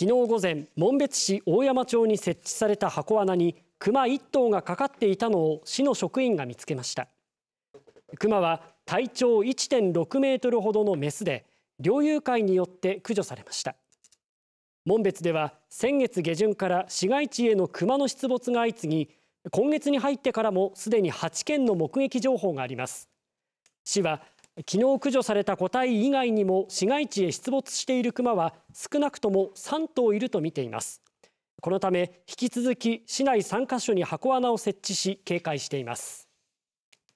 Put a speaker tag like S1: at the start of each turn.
S1: 昨日午前紋別市大山町に設置された箱穴に熊1頭がかかっていたのを市の職員が見つけました熊は体長1.6メートルほどのメスで猟友会によって駆除されました門別では先月下旬から市街地への熊の出没が相次ぎ今月に入ってからもすでに8件の目撃情報があります市は昨日駆除された個体以外にも市街地へ出没しているクマは少なくとも3頭いると見ていますこのため引き続き市内3カ所に箱穴を設置し警戒しています